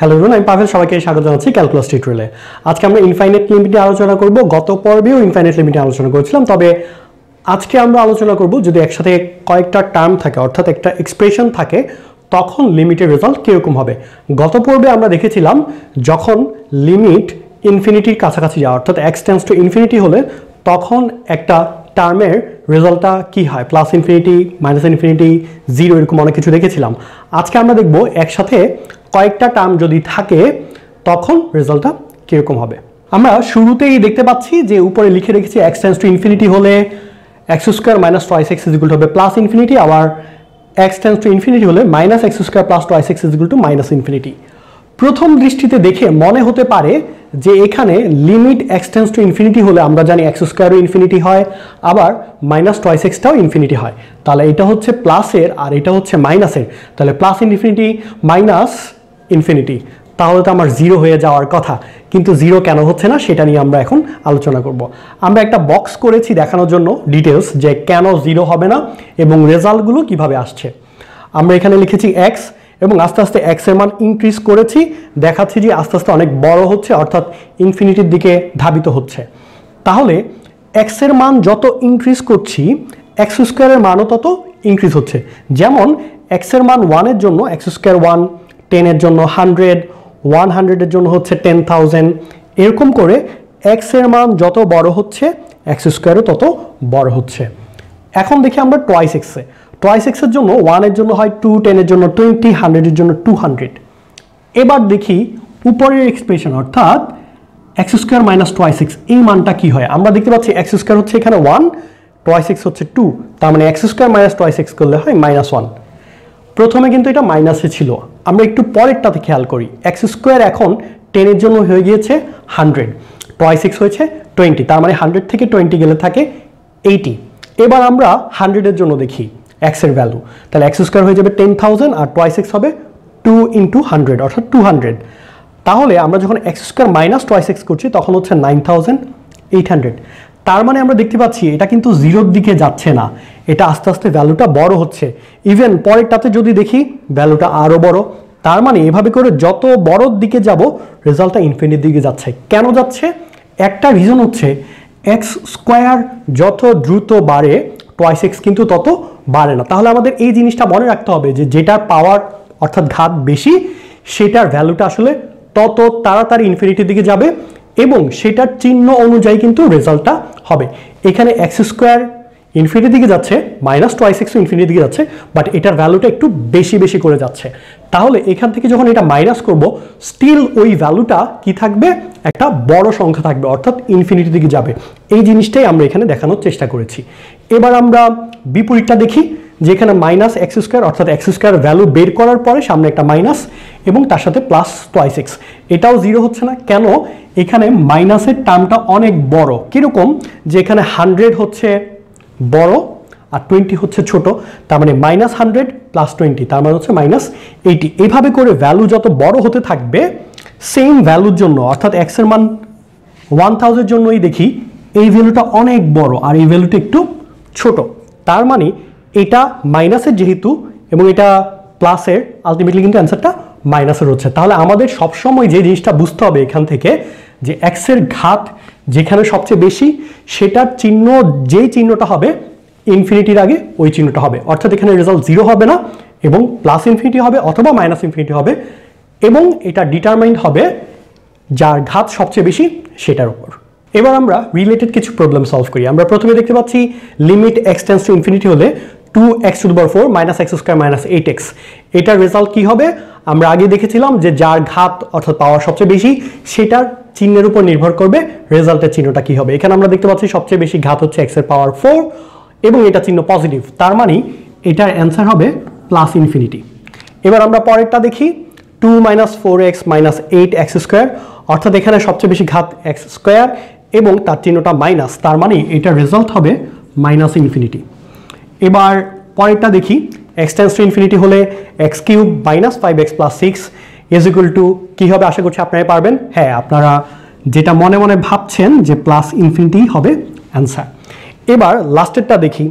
hello রুন আমি পাভেল সবাইকে স্বাগত জানাচ্ছি ক্যালকুলাস টিউটোরিয়ালে আজকে আমরা ইনফাইনাইট লিমিটে আলোচনা করব গত পর্বেও ইনফাইনাইট লিমিটে আলোচনা করেছিলাম তবে আজকে আমরা আলোচনা করব যদি একসাথে কয়েকটা টার্ম থাকে অর্থাৎ একটা এক্সপ্রেশন থাকে তখন লিমিটের রেজাল্ট কীরকম হবে গত পর্বে আমরা দেখেছিলাম যখন লিমিট ইনফিনিটির কাছাকাছি যায় অর্থাৎ এক্সটেন্স টু ইনফিনিটি হলে তখন একটা টার্মের রেজাল্টটা কি হয় plus infinity minus infinity zero এরকম অনেক কিছু দেখেছিলাম আজকে আমরা দেখব একসাথে কয়েকটা টার্ম যদি থাকে তখন রেজাল্টটা কীরকম হবে আমরা শুরুতেই দেখতে পাচ্ছি যে উপরে লিখে রেখেছি এক্স টেন্স টু ইনফিনিটি হলে X square minus twice X is equal হবে প্লাস ইনফিনিটি আবার এক্স টেন্স টু ইনফিনিটি হলে minus X square plus twice X is equal to minus infinity প্রথম দৃষ্টিতে দেখে মনে হতে পারে যে এখানে limit X tends to infinity হলে আমরা জানি এক্স স্কোয়ারও ইনফিনিটি হয় আবার মাইনাস টয়েস এক্সটাও ইনফিনিটি হয় তাহলে এটা হচ্ছে প্লাসের আর এটা হচ্ছে মাইনাসের তাহলে প্লাস ইনফিনিটি মাইনাস ইনফিনিটি তাহলে তো আমার জিরো হয়ে যাওয়ার কথা কিন্তু জিরো কেন হচ্ছে না সেটা নিয়ে আমরা এখন আলোচনা করব আমরা একটা বক্স করেছি দেখানোর জন্য ডিটেলস যে কেন জিরো হবে না এবং রেজাল্টগুলো কিভাবে আসছে আমরা এখানে লিখেছি এক্স এবং আস্তে আস্তে এক্সের মান ইনক্রিজ করেছি দেখাচ্ছি যে আস্তে আস্তে অনেক বড় হচ্ছে অর্থাৎ ইনফিনিটির দিকে ধাবিত হচ্ছে তাহলে এক্সের মান যত ইনক্রিজ করছি এক্স স্কোয়ারের মানও তত ইনক্রিজ হচ্ছে যেমন এক্সের মান ওয়ানের জন্য এক্স স্কোয়ার ওয়ান টেনের জন্য হান্ড্রেড ওয়ান হান্ড্রেডের জন্য হচ্ছে টেন থাউজেন্ড এরকম করে এক্সের মান যত বড় হচ্ছে এক্স স্কোয়ারও তত বড় হচ্ছে এখন দেখি আমরা টয়েস এক্সে টয়েস এক্সের জন্য ওয়ানের জন্য হয় টু টেনের জন্য টোয়েন্টি হান্ড্রেডের জন্য টু হান্ড্রেড এবার দেখি উপরের এক্সপ্রেশন অর্থাৎ X square minus twice X এই মানটা কি হয় আমরা দেখতে পাচ্ছি এক্স স্কোয়ার হচ্ছে এখানে ওয়ান টয়েস এক্স হচ্ছে টু তার মানে X square minus twice X করলে হয় মাইনাস ওয়ান প্রথমে কিন্তু এটা মাইনাসে ছিল আমরা একটু পরেরটাতে খেয়াল করি এক্স স্কোয়ার এখন টেনের জন্য হয়ে গিয়েছে হান্ড্রেড টয় সিক্স হয়েছে টোয়েন্টি তার মানে হান্ড্রেড থেকে টোয়েন্টি গেলে থাকে এইটি এবার আমরা হান্ড্রেডের জন্য দেখি এক্সের ভ্যালু তাহলে এক্স স্কোয়ার হয়ে যাবে টেন থাউজেন্ড আর টয় সিক্স হবে টু ইন্টু হান্ড্রেড অর্থাৎ টু হান্ড্রেড তাহলে আমরা যখন X square minus twice six করছি তখন হচ্ছে নাইন থাউজেন্ড এইট হান্ড্রেড তার মানে আমরা দেখতে পাচ্ছি এটা কিন্তু জিরোর দিকে যাচ্ছে না এটা আস্তে আস্তে ভ্যালুটা বড় হচ্ছে ইভেন পরেরটাতে যদি দেখি ভ্যালুটা আরও বড় তার মানে এভাবে করে যত বড়র দিকে যাব রেজাল্টটা ইনফিনিট দিকে যাচ্ছে কেন যাচ্ছে একটা রিজন হচ্ছে এক্স স্কোয়ার যত দ্রুত বাড়ে টয়েস এক্স কিন্তু তত বাড়ে না তাহলে আমাদের এই জিনিসটা মনে রাখতে হবে যে যেটার পাওয়ার অর্থাৎ ঘাত বেশি সেটার ভ্যালুটা আসলে তত তাড়াতাড়ি ইনফিনিটির দিকে যাবে এবং সেটার চিহ্ন অনুযায়ী কিন্তু রেজাল্টটা হবে এখানে এক্স স্কোয়ার ইনফিনিটির দিকে যাচ্ছে মাইনাস টোয়াইস এক্স ইনফিনিটির দিকে যাচ্ছে বাট এটার ভ্যালুটা একটু বেশি বেশি করে যাচ্ছে তাহলে এখান থেকে যখন এটা মাইনাস করব স্টিল ওই ভ্যালুটা কি থাকবে একটা বড় সংখ্যা থাকবে অর্থাৎ ইনফিনিটির দিকে যাবে এই জিনিসটাই আমরা এখানে দেখানোর চেষ্টা করেছি এবার আমরা বিপরীতটা দেখি যেখানে মাইনাস এক্স স্কোয়ার অর্থাৎ এক্স স্কোয়ার ভ্যালু বের করার পরে সামনে একটা মাইনাস এবং তার সাথে প্লাস টোয়াইস এক্স এটাও জিরো হচ্ছে না কেন এখানে মাইনাসের টার্মটা অনেক বড় কীরকম যে এখানে হান্ড্রেড হচ্ছে বড় আর টোয়েন্টি হচ্ছে ছোট তার মানে মাইনাস হান্ড্রেড প্লাস টোয়েন্টি তার মানে হচ্ছে মাইনাস এইটি এভাবে করে ভ্যালু যত বড় হতে থাকবে সেম ভ্যালুর জন্য অর্থাৎ এক্সের মান ওয়ান থাউজেন্ড জন্যই দেখি এই ভ্যালুটা অনেক বড় আর এই ভ্যালুটা একটু ছোট তার মানে এটা মাইনাসের যেহেতু এবং এটা প্লাসের আলটিমেটলি কিন্তু অ্যান্সারটা মাইনাসের হচ্ছে তাহলে আমাদের সবসময় যে জিনিসটা বুঝতে হবে এখান থেকে যে এক্সের ঘাত যেখানে সবচেয়ে বেশি সেটার চিহ্ন যেই চিহ্নটা হবে ইনফিনিটির আগে ওই চিহ্নটা হবে অর্থাৎ এখানে রেজাল্ট জিরো হবে না এবং প্লাস ইনফিনিটি হবে অথবা মাইনাস ইনফিনিটি হবে এবং এটা ডিটারমাইন্ড হবে যার ঘাত সবচেয়ে বেশি সেটার উপর এবার আমরা রিলেটেড কিছু প্রবলেম সলভ করি আমরা প্রথমে দেখতে পাচ্ছি লিমিট এক্সটেন্স টু ইনফিনিটি হলে টু এক্স টু দুবার four minus X square minus eight X এটার রেজাল্ট কী হবে আমরা আগে দেখেছিলাম যে যার ঘাত অর্থাৎ পাওয়ার সবচেয়ে বেশি সেটার চিহ্নের উপর নির্ভর করবে রেজাল্টের চিহ্নটা কি হবে এখানে আমরা দেখতে পাচ্ছি সবচেয়ে বেশি ঘাত হচ্ছে এক্স এর পাওয়ার ফোর এবং এটা চিহ্ন পজিটিভ তার মানে এটার অ্যান্সার হবে প্লাস ইনফিনিটি এবার আমরা পরেরটা দেখি two minus four X minus eight X square অর্থাৎ এখানে সবচেয়ে বেশি ঘাত এক্স স্কোয়ার এবং তার চিহ্নটা মাইনাস তার মানে এটা রেজাল্ট হবে মাইনাস ইনফিনিটি এবার পরেরটা দেখি এক্স টেন্স টু ইনফিনিটি হলে X cube minus five X plus six is equal to কী হবে আশা করছি আপনারা পারবেন হ্যাঁ আপনারা যেটা মনে মনে ভাবছেন যে প্লাস ইনফিনিটি হবে অ্যান্সার এবার লাস্টেরটা দেখি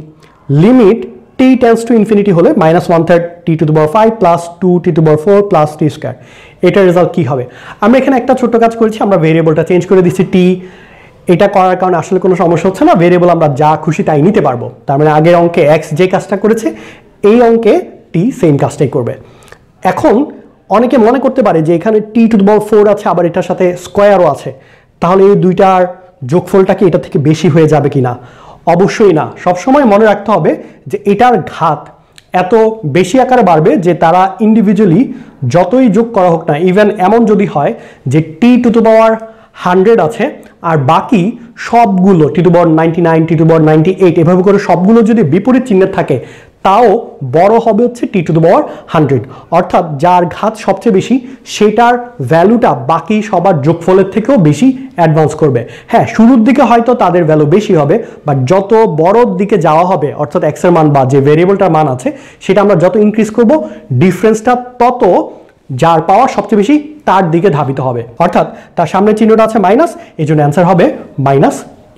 limit T tends to infinity হলে minus one third T to দুবার five plus two T to four plus T square এটার রেজাল্ট কী হবে আমরা এখানে একটা ছোট্ট কাজ করেছি আমরা ভেরিয়েবলটা চেঞ্জ করে দিচ্ছি টি এটা করার কারণে আসলে কোনো সমস্যা হচ্ছে না ভেরিয়েবল আমরা যা খুশি তাই নিতে পারবো তার মানে আগের অঙ্কে এক্স যে কাজটা করেছে এই অঙ্কে টি সেম কাজটাই করবে এখন অনেকে মনে করতে পারে যে এখানে টি টু দল ফোর আছে আবার এটার সাথে স্কোয়ারও আছে তাহলে এই দুইটার যোগফলটা কি এটা থেকে বেশি হয়ে যাবে কি না অবশ্যই না সবসময় মনে রাখতে হবে যে এটার ঘাত এত বেশি আকারে বাড়বে যে তারা ইন্ডিভিজুয়ালি যতই যোগ করা হোক না ইভেন এমন যদি হয় যে T to to power hundred আছে আর বাকি সবগুলো টি টু বর নাইনটি নাইন টি টু বর নাইনটি এইট এভাবে করে সবগুলো যদি বিপরীত চিহ্নে থাকে তাও বড় হবে হচ্ছে T to the power hundred অর্থাৎ যার ঘাত সবচেয়ে বেশি সেটার ভ্যালুটা বাকি সবার যোগফলের থেকেও বেশি অ্যাডভান্স করবে হ্যাঁ শুরুর দিকে হয়তো তাদের ভ্যালু বেশি হবে বাট যত বড়োর দিকে যাওয়া হবে অর্থাৎ এক্সের মান বা যে ভেরিয়েবলটার মান আছে সেটা আমরা যত ইনক্রিজ করব ডিফারেন্সটা তত যার পাওয়ার সবচেয়ে বেশি তার দিকে ধাবিত হবে অর্থাৎ তার সামনে চিহ্নটা আছে মাইনাস এই জন্য অ্যান্সার হবে মাইনাস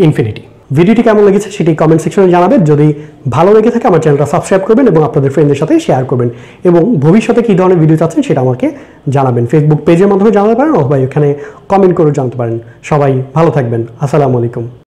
ইনফিনিটি ভিডিওটি কেমন লেগেছে সেটি কমেন্ট সেকশনে জানাবেন যদি ভালো লেগে থাকে আমার চ্যানেলটা সাবস্ক্রাইব করবেন এবং আপনাদের ফ্রেন্ডের সাথে শেয়ার করবেন এবং ভবিষ্যতে কী ধরনের ভিডিও চাচ্ছেন সেটা আমাকে জানাবেন ফেসবুক পেজের মাধ্যমে জানাতে পারেন অথবা এখানে কমেন্ট করেও জানতে পারেন সবাই ভালো থাকবেন আসসালামু আলাইকুম